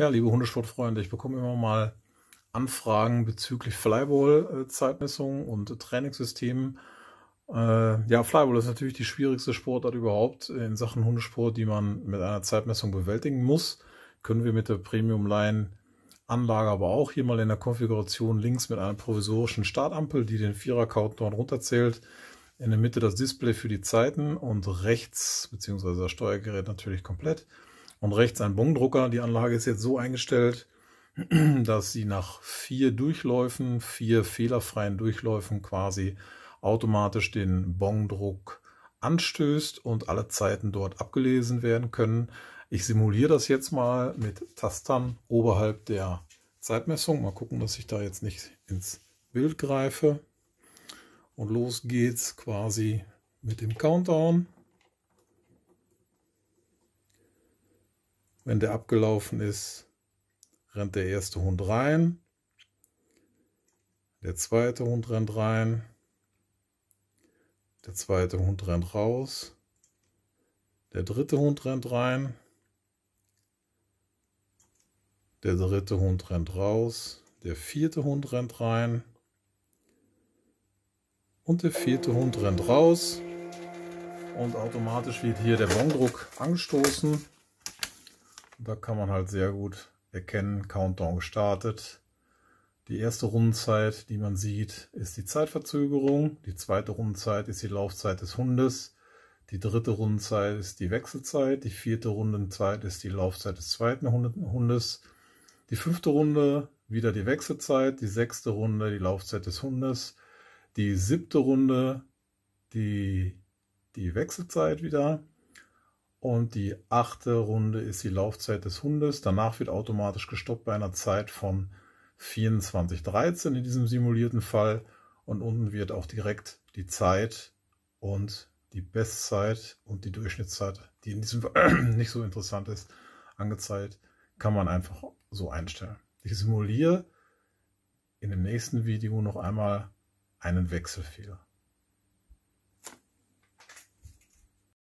Ja, liebe Hundesportfreunde, ich bekomme immer mal Anfragen bezüglich Flyball-Zeitmessungen äh, und Trainingssystemen. Äh, ja, Flyball ist natürlich die schwierigste Sportart überhaupt in Sachen Hundesport, die man mit einer Zeitmessung bewältigen muss. Können wir mit der Premium Line Anlage aber auch hier mal in der Konfiguration links mit einer provisorischen Startampel, die den Vierer-Countdown runterzählt. In der Mitte das Display für die Zeiten und rechts, beziehungsweise das Steuergerät natürlich komplett, und rechts ein Bongdrucker. Die Anlage ist jetzt so eingestellt, dass sie nach vier Durchläufen, vier fehlerfreien Durchläufen quasi automatisch den Bongdruck anstößt und alle Zeiten dort abgelesen werden können. Ich simuliere das jetzt mal mit Tastern oberhalb der Zeitmessung. Mal gucken, dass ich da jetzt nicht ins Bild greife. Und los geht's quasi mit dem Countdown. Wenn der abgelaufen ist, rennt der erste Hund rein. Der zweite Hund rennt rein. Der zweite Hund rennt raus. Der dritte Hund rennt rein. Der dritte Hund rennt raus. Der vierte Hund rennt rein. Und der vierte Hund rennt raus. Und automatisch wird hier der Bongdruck angestoßen. Da kann man halt sehr gut erkennen, Countdown gestartet. Die erste Rundenzeit, die man sieht, ist die Zeitverzögerung. Die zweite Rundenzeit ist die Laufzeit des Hundes. Die dritte Rundenzeit ist die Wechselzeit. Die vierte Rundenzeit ist die Laufzeit des zweiten Hundes. Die fünfte Runde wieder die Wechselzeit. Die sechste Runde die Laufzeit des Hundes. Die siebte Runde die, die Wechselzeit wieder. Und die achte Runde ist die Laufzeit des Hundes. Danach wird automatisch gestoppt bei einer Zeit von 24,13 in diesem simulierten Fall. Und unten wird auch direkt die Zeit und die Bestzeit und die Durchschnittszeit, die in diesem Fall nicht so interessant ist, angezeigt. Kann man einfach so einstellen. Ich simuliere in dem nächsten Video noch einmal einen Wechselfehler.